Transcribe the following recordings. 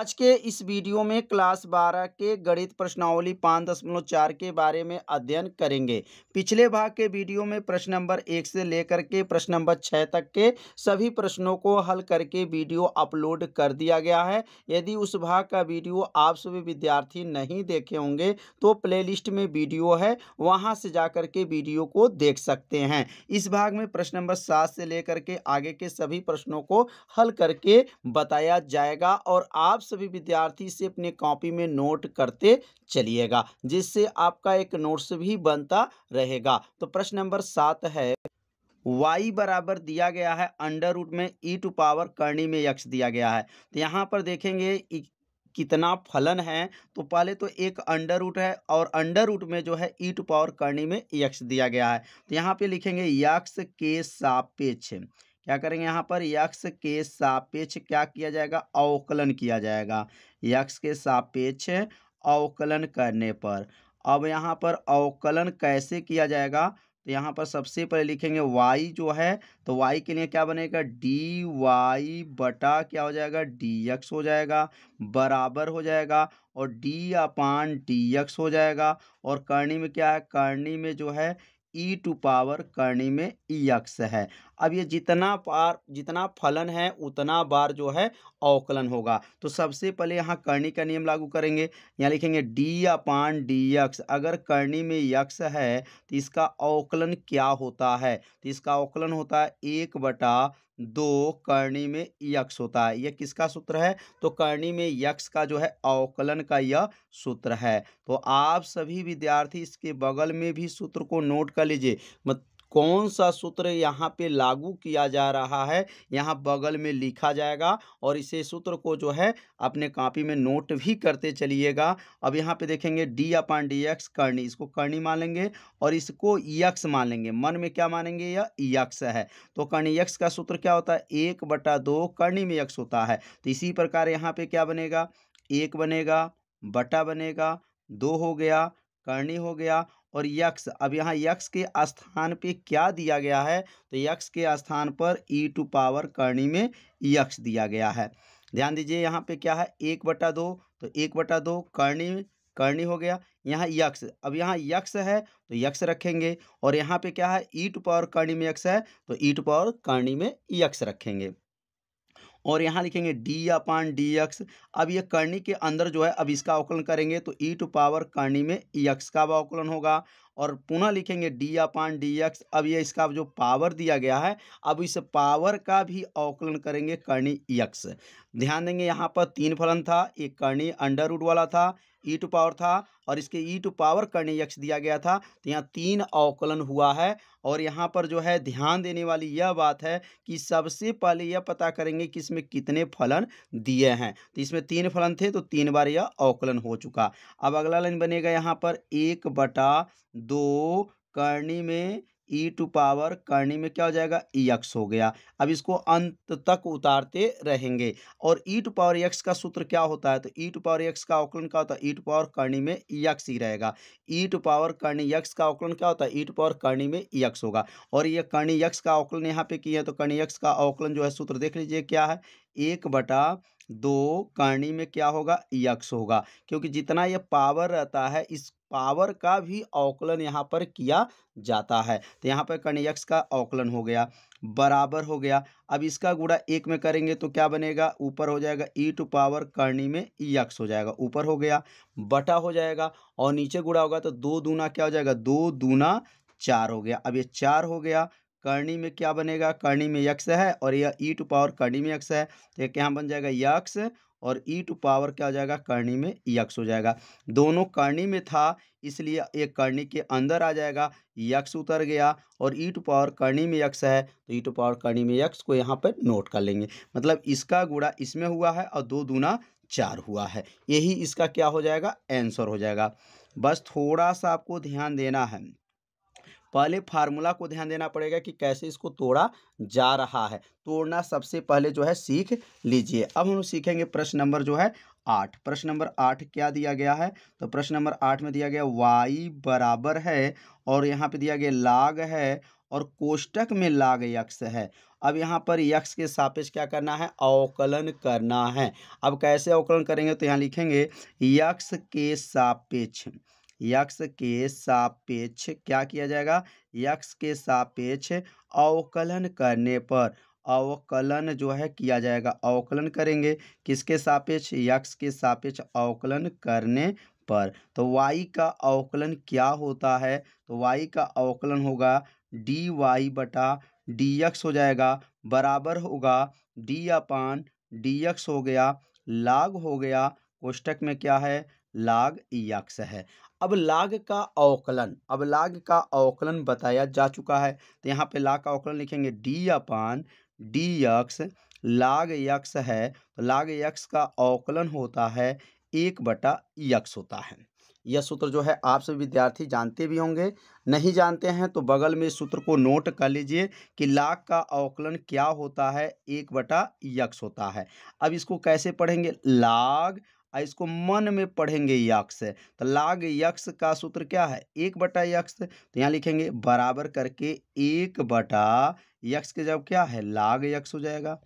आज के इस वीडियो में क्लास बारह के गणित प्रश्नावली पाँच दशमलव चार के बारे में अध्ययन करेंगे पिछले भाग के वीडियो में प्रश्न नंबर एक से लेकर के प्रश्न नंबर छः तक के सभी प्रश्नों को हल करके वीडियो अपलोड कर दिया गया है यदि उस भाग का वीडियो आप सभी विद्यार्थी नहीं देखे होंगे तो प्ले में वीडियो है वहाँ से जा कर के वीडियो को देख सकते हैं इस भाग में प्रश्न नंबर सात से लेकर के आगे के सभी प्रश्नों को हल करके बताया जाएगा और आप सभी विद्यार्थी से अपने कॉपी में नोट करते चलिएगा जिससे आपका एक नोट्स भी बनता रहेगा तो प्रश्न नंबर सात है y बराबर दिया गया है अंडर रूट में e टू पावर करणी में यक्ष दिया गया है तो यहाँ पर देखेंगे कितना फलन है तो पहले तो एक अंडर रूट है और अंडर रूट में जो है e टू पावर करणी में यक्ष दिया गया है तो यहाँ पे लिखेंगे यक्ष के सापेक्ष क्या करेंगे यहाँ पर यक्ष के सापेक्ष क्या किया जाएगा अवकलन किया जाएगा यक्ष के सापेक्ष अवकलन करने पर अब यहाँ पर अवकलन कैसे किया जाएगा तो यहाँ पर सबसे पहले लिखेंगे वाई जो है तो वाई के लिए क्या बनेगा डी वाई बटा क्या हो जाएगा डी एक्स हो जाएगा बराबर हो जाएगा और डी अपान डी एक्स हो जाएगा और करनी में क्या है करनी में जो है e टू पावर करनी में ई e अक्स है अब ये जितना पार जितना फलन है उतना बार जो है अवकलन होगा तो सबसे पहले यहाँ करनी का नियम लागू करेंगे यहाँ लिखेंगे डी अपान डी एक्स अगर करनी में यक्स e है तो इसका अवकलन क्या होता है तो इसका अवकलन होता है एक बटा दो कर्णी में यक्ष होता है यह किसका सूत्र है तो कर्णी में यक्ष का जो है अवकलन का यह सूत्र है तो आप सभी विद्यार्थी इसके बगल में भी सूत्र को नोट कर लीजिए मत कौन सा सूत्र यहाँ पे लागू किया जा रहा है यहाँ बगल में लिखा जाएगा और इसे सूत्र को जो है अपने कापी में नोट भी करते चलिएगा अब यहाँ पे देखेंगे डी अपान डी एक्स करनी इसको करनी मानेंगे और इसको यक्स मानेंगे मन में क्या मानेंगे यह यक्स है तो करनी यक्स का सूत्र क्या होता है एक बटा दो करनी में यक्स होता है तो इसी प्रकार यहाँ पे क्या बनेगा एक बनेगा बटा बनेगा दो हो गया करनी हो गया और यक्ष अब यहाँ यक्ष के स्थान पे क्या दिया गया है तो यक्ष के स्थान पर ई टू पावर करणी में यक्ष दिया गया है ध्यान दीजिए यहाँ पे क्या है एक बटा दो तो एक बटा दो करणी करणी हो गया यहाँ यक्ष अब यहाँ यक्ष है तो यक्ष रखेंगे और यहाँ पे क्या है ई टू पावर करणी में यक्ष है तो ई टू पावर करणी में यक्ष रखेंगे और यहाँ लिखेंगे डी अपान डी एक्स अब ये कर्णी के अंदर जो है अब इसका अवकलन करेंगे तो ई टू पावर कर्णी में ई e एक्स का अवकलन होगा और पुनः लिखेंगे डी अपान डी एक्स अब ये इसका जो पावर दिया गया है अब इस पावर का भी अवकलन करेंगे कर्णी ई e एक्स ध्यान देंगे यहाँ पर तीन फलन था एक कर्णी अंडर रूट वाला था ई टू पावर था और इसके ई टू पावर करने यक्ष दिया गया था तो यहाँ तीन अवकलन हुआ है और यहाँ पर जो है ध्यान देने वाली यह बात है कि सबसे पहले यह पता करेंगे कि इसमें कितने फलन दिए हैं तो इसमें तीन फलन थे तो तीन बार यह अवकलन हो चुका अब अगला लाइन बनेगा यहाँ पर एक बटा दो कर्णी में ई टू पावर कर्णी में क्या हो जाएगा ई e एक्स हो गया अब इसको अंत तक उतारते रहेंगे और ई टू पावर एक्स का सूत्र क्या होता है तो ई टू पावर एक्स का अवकलन क्या होता है ई टू पावर कर्णी में ई e एक्स ही रहेगा ई टू पावर कर्णी एक्स का अवकलन क्या होता है ई टू पावर कर्णी में ई e एक्स होगा और ये कर्णी एक्स का अवकलन यहाँ पे किया है तो कर्णी एक्स का अवकलन जो है सूत्र देख लीजिए क्या है एक बटा दो कर्णी में क्या होगा यक्ष होगा क्योंकि जितना ये पावर रहता है इस पावर का भी औकलन यहाँ पर किया जाता है तो यहाँ पर यक्ष का औकलन हो गया बराबर हो गया अब इसका गुड़ा एक में करेंगे तो क्या बनेगा ऊपर हो जाएगा ई टू पावर कर्णी में यक्ष हो जाएगा ऊपर हो गया बटा हो जाएगा और नीचे गुड़ा होगा तो दो दूना क्या हो जाएगा दो दूना चार हो गया अब ये चार हो गया करणी में क्या बनेगा करणी में यक्ष है और यह ई टू पावर करणी में यक्ष है तो यह क्या बन जाएगा यक्ष और ई टू पावर क्या हो जाएगा करणी में यक्ष हो जाएगा दोनों करणी में था इसलिए एक करणी के अंदर आ जाएगा यक्ष उतर गया और ई टू पावर करणी में यक्ष है तो ई टू पावर करणी में यक्ष को यहाँ पर नोट कर लेंगे मतलब इसका गुड़ा इसमें हुआ है और दो दूना चार हुआ है यही इसका क्या हो जाएगा आंसर हो जाएगा बस थोड़ा सा आपको ध्यान देना है पहले फार्मूला को ध्यान देना पड़ेगा कि कैसे इसको तोड़ा जा रहा है तोड़ना सबसे पहले जो है सीख लीजिए अब हम सीखेंगे प्रश्न नंबर जो है आठ प्रश्न नंबर आठ क्या दिया गया है तो प्रश्न नंबर आठ में दिया गया वाई बराबर है और यहाँ पे दिया गया लाग है और कोष्टक में लाग यक्ष है अब यहाँ पर यक्ष के सापेक्ष क्या करना है अवकलन करना है अब कैसे अवकलन करेंगे तो यहाँ लिखेंगे यक्ष के सापेक्ष यक्ष के सापेक्ष क्या किया जाएगा यक्ष के सापेक्ष अवकलन करने पर अवकलन जो है किया जाएगा अवकलन करेंगे किसके सापेक्ष यक्ष के सापेक्ष अवकलन करने पर तो वाई का अवकलन क्या होता है तो वाई का अवकलन होगा डी वाई बटा डी एक्स हो जाएगा बराबर होगा डी अपान डी एक्स हो गया लाग हो गया कोष्टक में क्या है लाग यक्ष है अब लाग का अवकलन अब लाग का अवकलन बताया जा चुका है तो यहाँ पे लाग का अवकलन लिखेंगे डी अपान डी यक्ष लाग यक्ष है तो लाग यक्ष का अवकलन होता है एक बटा यक्ष होता है यह सूत्र जो है आप सभी विद्यार्थी जानते भी होंगे नहीं जानते हैं तो बगल में सूत्र को नोट कर लीजिए कि लाख का अवकलन क्या होता है एक बटा यक्ष होता है अब इसको कैसे पढ़ेंगे लाग और इसको मन में पढ़ेंगे यक्ष तो लाग यक्ष का सूत्र क्या है एक बटा यक्ष तो यहाँ लिखेंगे बराबर करके एक बटा यक्ष के जब क्या है लाग यक्ष हो जाएगा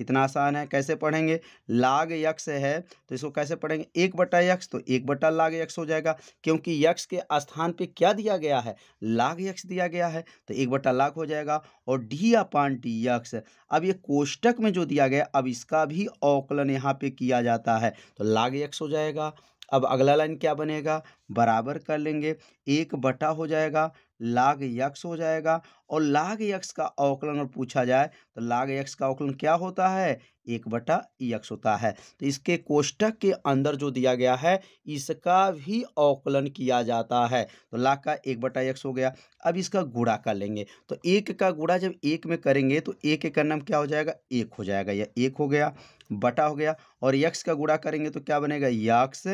कितना आसान है कैसे पढ़ेंगे लाग यक्ष है तो इसको कैसे पढ़ेंगे एक बटा यक्ष तो एक बटा लाग यक्ष हो जाएगा क्योंकि यक्ष के स्थान पे क्या दिया गया है लाग यक्ष दिया गया है तो एक बटा लाग हो जाएगा और डी अपान डी यक्ष अब ये कोष्टक में जो दिया गया अब इसका भी औकलन यहाँ पे किया जाता है तो लाग यक्ष हो जाएगा अब अगला लाइन क्या बनेगा बराबर कर लेंगे एक बटा हो जाएगा लाग यक्ष हो जाएगा और लाग यक्ष का अवकलन अगर पूछा जाए तो लाग यक्ष का अवकलन क्या होता है एक बटा यक्ष होता है तो इसके कोष्टक के अंदर जो दिया गया है इसका भी अवकलन किया जाता है तो लाग का एक बटा यक्ष हो गया अब इसका गुड़ा कर लेंगे तो एक का गुड़ा जब एक में करेंगे तो एक एक का नाम क्या हो जाएगा एक हो जाएगा या एक हो गया बटा हो गया और यक्ष का गुड़ा करेंगे तो क्या बनेगा यक्ष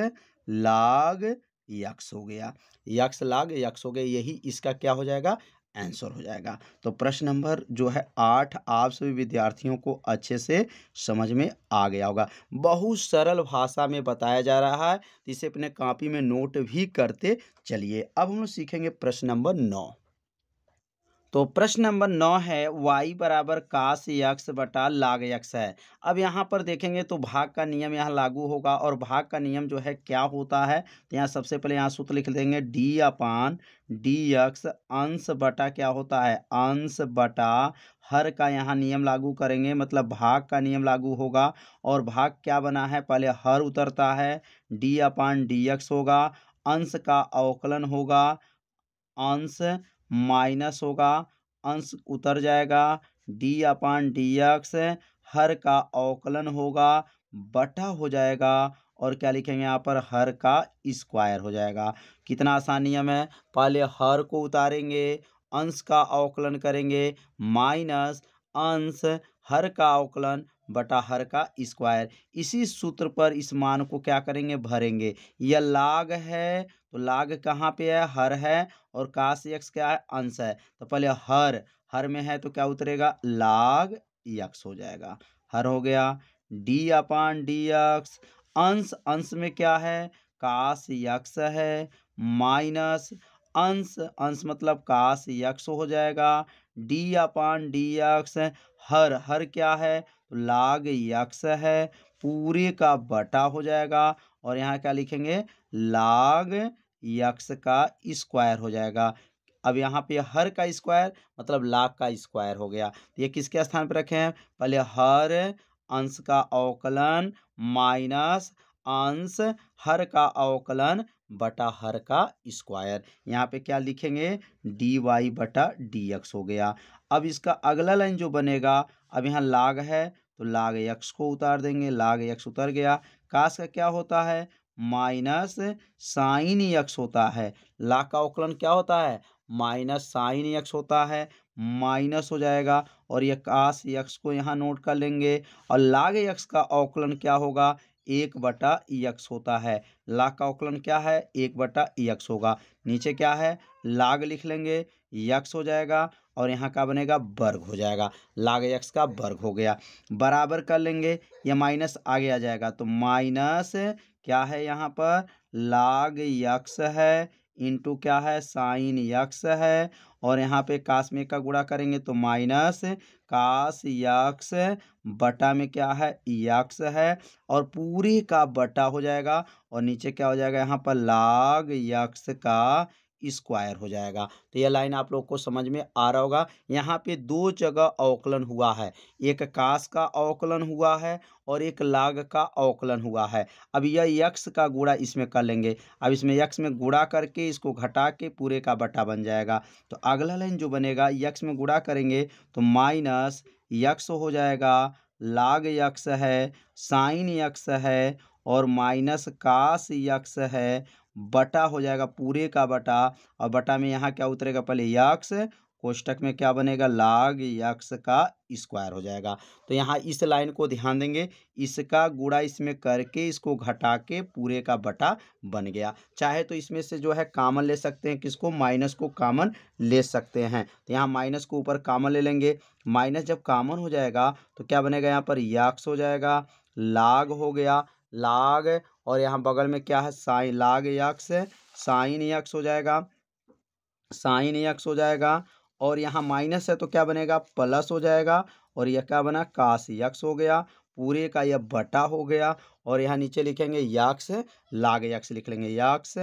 लाग यक्ष हो गया यक्ष लाग यक्ष हो गया यही इसका क्या हो जाएगा आंसर हो जाएगा तो प्रश्न नंबर जो है आठ आप सभी विद्यार्थियों को अच्छे से समझ में आ गया होगा बहुत सरल भाषा में बताया जा रहा है इसे अपने कॉपी में नोट भी करते चलिए अब हम लोग सीखेंगे प्रश्न नंबर नौ तो प्रश्न नंबर नौ है वाई बराबर काश यक्ष बटा लाग यक्ष है अब यहाँ पर देखेंगे तो भाग का नियम यहाँ लागू होगा और भाग का नियम जो है क्या होता है तो यहाँ सबसे पहले यहाँ सूत्र लिख देंगे डी अपान डी यक्ष अंश बटा क्या होता है अंश बटा हर का यहाँ नियम लागू करेंगे मतलब भाग का नियम लागू होगा और भाग क्या बना है पहले हर उतरता है डी अपान डी एक्स होगा अंश का अवकलन होगा अंश माइनस होगा अंश उतर जाएगा डी अपान डी एक्स हर का अवकलन होगा बटा हो जाएगा और क्या लिखेंगे यहाँ पर हर का स्क्वायर हो जाएगा कितना आसान नियम है पहले हर को उतारेंगे अंश का अवकलन करेंगे माइनस अंश हर का अवकलन बटा हर का स्क्वायर इसी सूत्र पर इस मान को क्या करेंगे भरेंगे यह लाग है तो लाग कहाँ पे है हर है और काश यक्ष क्या है अंश है तो पहले हर हर में है तो क्या उतरेगा लाग यक्ष हो जाएगा हर हो गया डी अपान डी यक्ष अंश अंश में क्या है काश यक्ष है माइनस अंश अंश मतलब काश यक्ष हो जाएगा डी अपान डी एक्स हर हर क्या है तो लाग यक्स है पूरे का बटा हो जाएगा और यहाँ क्या लिखेंगे लाग यक्स का स्क्वायर हो जाएगा अब यहाँ पे हर का स्क्वायर मतलब लाख का स्क्वायर हो गया तो ये किसके स्थान पर रखे हैं पहले हर अंश का अवकलन माइनस अंश हर का अवकलन बटा हर का स्क्वायर यहाँ पे क्या लिखेंगे डी वाई बटा डी एक्स हो गया अब इसका अगला लाइन जो बनेगा अब यहाँ लाग है तो लाग एक्स को उतार देंगे लाग एक्स उतर गया कास का क्या होता है माइनस साइन एक्स होता है ला का अवकलन क्या होता है माइनस साइन एक्स होता है माइनस हो जाएगा और ये कास यक्स को यहाँ नोट कर लेंगे और लाग यक्स का अवकलन क्या होगा एक बटा यक्स होता है लाग का अवकलन क्या है एक बटा यक्स होगा नीचे क्या है लाग लिख लेंगे यक्स हो जाएगा और यहाँ का बनेगा वर्ग हो जाएगा लाग यक्स का वर्ग हो गया बराबर कर लेंगे या माइनस आगे आ जाएगा तो माइनस क्या है यहाँ पर लाग यक्स है इंटू क्या है साइन यक्स है और यहाँ पे काश में का गुड़ा करेंगे तो माइनस काश यक्स बटा में क्या है यक्स है और पूरी का बटा हो जाएगा और नीचे क्या हो जाएगा यहाँ पर लाग यक्स का स्क्वायर हो जाएगा तो यह लाइन आप लोग को समझ में आ रहा होगा यहाँ पे दो जगह अवकलन हुआ है एक काश का अवकलन हुआ है और एक लाग का अवकलन हुआ है अब यह यक्ष का गुड़ा इसमें कर लेंगे अब इसमें यक्ष में गुड़ा करके इसको घटा के पूरे का बटा बन जाएगा तो अगला लाइन जो बनेगा यक्ष में गुड़ा करेंगे तो माइनस यक्ष हो जाएगा लाग यक्ष है साइन यक्ष है और माइनस काश यक्ष है बटा हो जाएगा पूरे का बटा और बटा में यहाँ क्या उतरेगा पहले यक्स कोष्टक में क्या बनेगा लाग यक्स का स्क्वायर हो जाएगा तो यहाँ इस लाइन को ध्यान देंगे इसका गुड़ा इसमें करके इसको घटा के पूरे का बटा बन गया चाहे तो इसमें से जो है कामन ले सकते हैं किसको माइनस को कामन ले सकते हैं तो यहाँ माइनस को ऊपर कामन ले लेंगे माइनस जब कामन हो जाएगा तो क्या बनेगा यहाँ पर यक्स हो जाएगा लाग हो गया लाग और यहाँ बगल में क्या है साइन लाग यक्स साइन यक्स हो जाएगा साइन यक्स हो जाएगा और यहाँ माइनस है तो क्या बनेगा प्लस हो जाएगा और यह क्या बना काश यक्स हो गया पूरे का यह बटा हो गया और यहाँ नीचे लिखेंगे यक्स लाग यक्स लिख लेंगे यक्स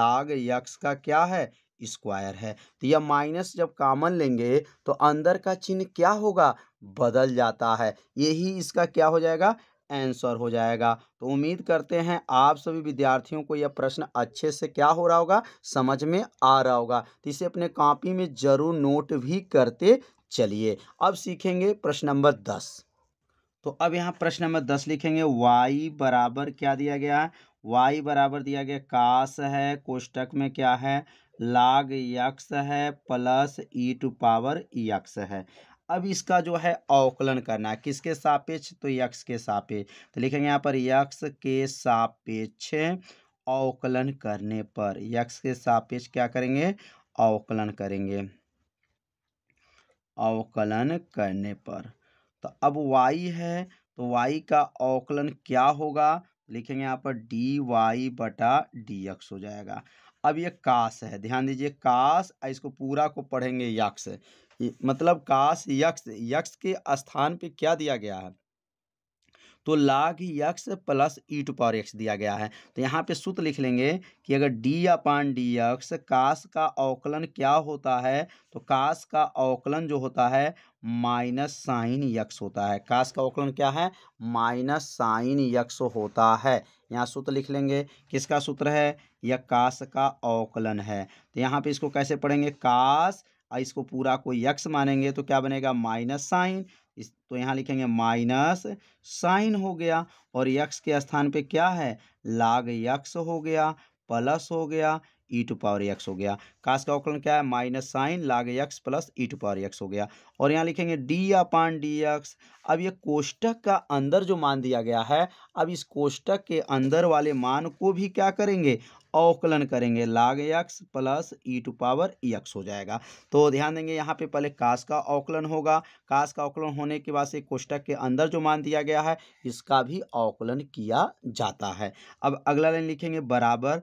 लाग यक्स का क्या है स्क्वायर है तो यह माइनस जब कामन लेंगे तो अंदर का चिन्ह क्या होगा बदल जाता है यही इसका क्या हो जाएगा आंसर हो जाएगा तो उम्मीद करते हैं आप सभी विद्यार्थियों को यह प्रश्न अच्छे से क्या हो रहा होगा समझ में आ रहा होगा तो इसे अपने कॉपी में ज़रूर नोट भी करते चलिए अब सीखेंगे प्रश्न नंबर दस तो अब यहाँ प्रश्न नंबर दस लिखेंगे वाई बराबर क्या दिया गया है वाई बराबर दिया गया काश है कोष्टक में क्या है लाग यक्स है plus e to power x है अब इसका जो है अवकलन करना है किसके सापेक्ष तो यक्ष के सापेक्ष तो लिखेंगे यहाँ पर यक्ष के सापेक्ष अवकलन करने पर यक्ष के सापेक्ष क्या करेंगे अवकलन करेंगे अवकलन करने पर तो अब वाई है तो वाई का अवकलन क्या होगा लिखेंगे यहाँ पर डी वाई बटा डी एक्स हो जाएगा अब ये काश है ध्यान दीजिए काश इसको पूरा को पढ़ेंगे यक्ष मतलब काश यक्ष यक्ष के स्थान पे क्या दिया गया है तो log x plus e to power x दिया गया है तो यहाँ पे सूत्र लिख लेंगे कि अगर डी अपान डी यक्ष काश का अवकलन क्या होता है तो काश का अवकलन जो होता है माइनस साइन यक्स होता है काश का अवकलन क्या है माइनस साइन यक्स होता है यहाँ सूत्र लिख लेंगे किसका सूत्र है यह काश का अवकलन है तो यहाँ पे इसको कैसे पढ़ेंगे काश और इसको पूरा को यक्स मानेंगे तो क्या बनेगा माइनस साइन इस तो यहाँ लिखेंगे माइनस साइन हो गया और यक्स के स्थान पे क्या है लाग यक्स हो गया प्लस हो गया ई टू पावर एक्स हो गया कास का अवकलन क्या है minus sine log x plus e to power x हो गया और यहाँ लिखेंगे डी अपान डी एक्स अब ये कोष्टक का अंदर जो मान दिया गया है अब इस कोष्टक के अंदर वाले मान को भी क्या करेंगे अवकलन करेंगे log x plus e to power x हो जाएगा तो ध्यान देंगे यहाँ पे पहले काश का अवकलन होगा काश का अवकलन होने के बाद से कोष्टक के अंदर जो मान दिया गया है इसका भी अवकलन किया जाता है अब अगला लाइन लिखेंगे बराबर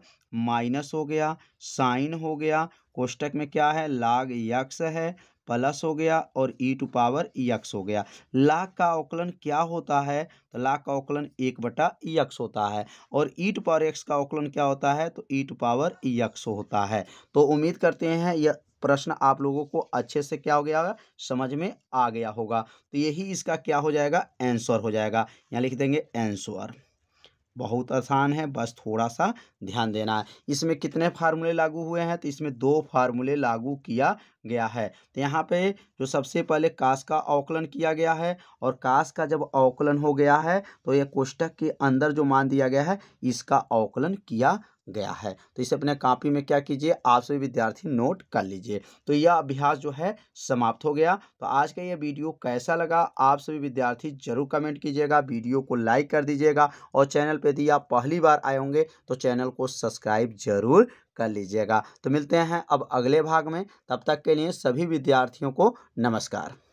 माइनस हो गया साइन हो गया कोष्टक में क्या है लाग यक्ष है प्लस हो गया और ई टू पावर यक्स हो गया लाख का औकलन क्या होता है तो लाख का औकलन एक बटा यक्स होता है और ई टू पावर एक्स का अवकलन क्या होता है तो ई टू पावर यक्स होता है तो उम्मीद करते हैं यह प्रश्न आप लोगों को अच्छे से क्या हो गया होगा समझ में आ गया होगा तो यही इसका क्या हो जाएगा आंसर हो जाएगा यहाँ लिख देंगे आंसर बहुत आसान है बस थोड़ा सा ध्यान देना है इसमें कितने फार्मूले लागू हुए हैं तो इसमें दो फार्मूले लागू किया गया है तो यहाँ पे जो सबसे पहले काश का अवकलन किया गया है और काश का जब अवकलन हो गया है तो यह कोष्टक के अंदर जो मान दिया गया है इसका अवकलन किया गया है तो इसे अपने कापी में क्या कीजिए आप सभी विद्यार्थी नोट कर लीजिए तो यह अभ्यास जो है समाप्त हो गया तो आज का यह वीडियो कैसा लगा आप सभी विद्यार्थी जरूर कमेंट कीजिएगा वीडियो को लाइक कर दीजिएगा और चैनल पर यदि आप पहली बार आए होंगे तो चैनल को सब्सक्राइब जरूर कर लीजिएगा तो मिलते हैं अब अगले भाग में तब तक के लिए सभी विद्यार्थियों को नमस्कार